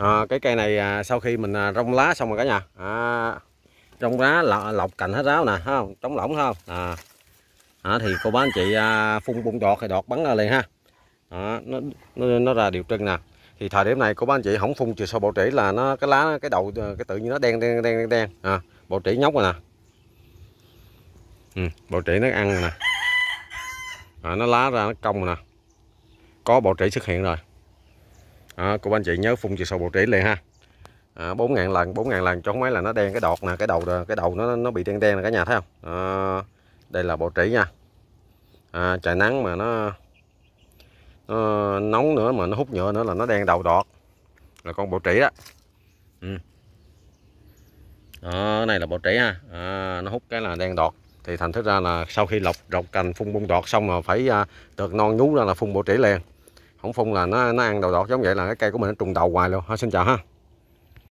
à, cái cây này à, sau khi mình à, rong lá xong rồi cả nhà à, rong lá lọc, lọc cành hết ráo nè không trống lỏng không à, à, thì cô bác anh chị à, phun bung đọt thì đọt bắn ra liền ha à, nó, nó nó ra điều trưng nè thì thời điểm này cô bác anh chị không phun trừ sâu bộ trĩ là nó cái lá cái đầu ờ, cái tự nhiên nó đen đen đen đen, đen. À, bộ trĩ nhóc rồi nè ừ, bộ trĩ nó ăn rồi nè à, nó lá ra nó cong rồi nè có bộ trĩ xuất hiện rồi à, cô anh chị nhớ phun chiều sâu bộ trĩ liền ha à, 4.000 lần 4.000 lần cho máy là nó đen cái đọt nè cái đầu cái đầu nó nó bị đen đen nè cả nhà thấy không à, đây là bộ trĩ nha à, trời nắng mà nó, nó nóng nữa mà nó hút nhựa nữa là nó đen đầu đọt là con bộ trĩ đó ừ. đó này là bộ trĩ ha à, nó hút cái là đen đọt thì thành thức ra là sau khi lọc rọc cành phun bung đọt xong mà phải à, tược non nhú ra là phun bộ trĩ liền không phun là nó nó ăn đầu đọt giống vậy là cái cây của mình nó trùng đầu hoài luôn ha xin chào ha